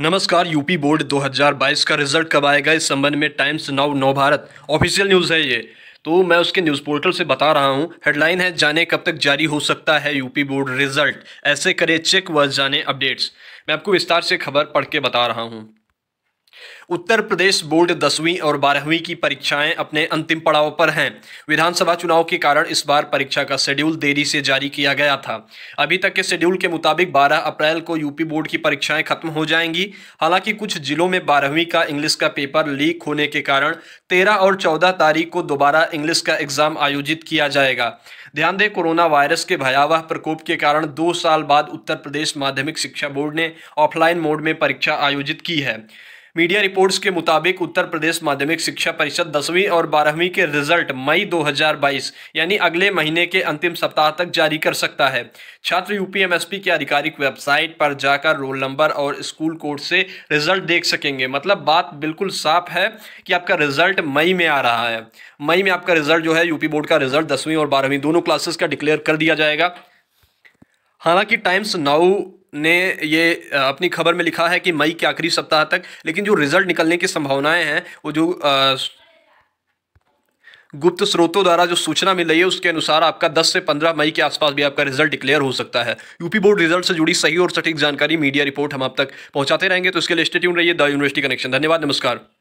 नमस्कार UP board 2022 का result कब आएगा इस संबंध में Times Now Bharat official news है ये तो मैं उसके न्यूज़ पोर्टल से बता रहा हूँ हेडलाइन है जाने कब तक जारी हो सकता है यूपी बोर्ड रिजल्ट ऐसे करे चेक व जाने अपडेट्स मैं आपको विस्तार से खबर पढ़ के बता रहा हूँ उत्तर प्रदेश बोर्ड दसवीं और बारहवीं की परीक्षाएं अपने अंतिम पड़ाव पर हैं विधानसभा चुनाव के कारण इस बार परीक्षा का शेड्यूल देरी से जारी किया गया था अभी तक के शेड्यूल के मुताबिक 12 अप्रैल को यूपी बोर्ड की परीक्षाएं खत्म हो जाएंगी हालांकि कुछ जिलों में बारहवीं का इंग्लिश का पेपर लीक होने के कारण तेरह और चौदह तारीख को दोबारा इंग्लिश का एग्जाम आयोजित किया जाएगा ध्यान दें कोरोना वायरस के भयावह प्रकोप के कारण दो साल बाद उत्तर प्रदेश माध्यमिक शिक्षा बोर्ड ने ऑफलाइन मोड में परीक्षा आयोजित की है मीडिया रिपोर्ट्स के मुताबिक उत्तर प्रदेश माध्यमिक शिक्षा परिषद दसवीं और बारहवीं के रिजल्ट मई 2022 यानी अगले महीने के अंतिम सप्ताह तक जारी कर सकता है छात्र यूपीएमएसपी की आधिकारिक वेबसाइट पर जाकर रोल नंबर और स्कूल कोड से रिजल्ट देख सकेंगे मतलब बात बिल्कुल साफ है कि आपका रिजल्ट मई में आ रहा है मई में आपका रिजल्ट जो है यूपी बोर्ड का रिजल्ट दसवीं और बारहवीं दोनों क्लासेस का डिक्लेयर कर दिया जाएगा हालांकि टाइम्स नाउ ने ये अपनी खबर में लिखा है कि मई के आखिरी सप्ताह तक लेकिन जो रिजल्ट निकलने की संभावनाएं हैं वो जो आ, गुप्त स्रोतों द्वारा जो सूचना मिल रही है उसके अनुसार आपका 10 से 15 मई के आसपास भी आपका रिजल्ट डिक्लेयर हो सकता है यूपी बोर्ड रिजल्ट से जुड़ी सही और सटीक जानकारी मीडिया रिपोर्ट हम आप तक पहुंचाते रहेंगे तो इसके लिए स्टेट्यून रहिए द यूनिवर्सिटी कनेक्शन धन्यवाद नमस्कार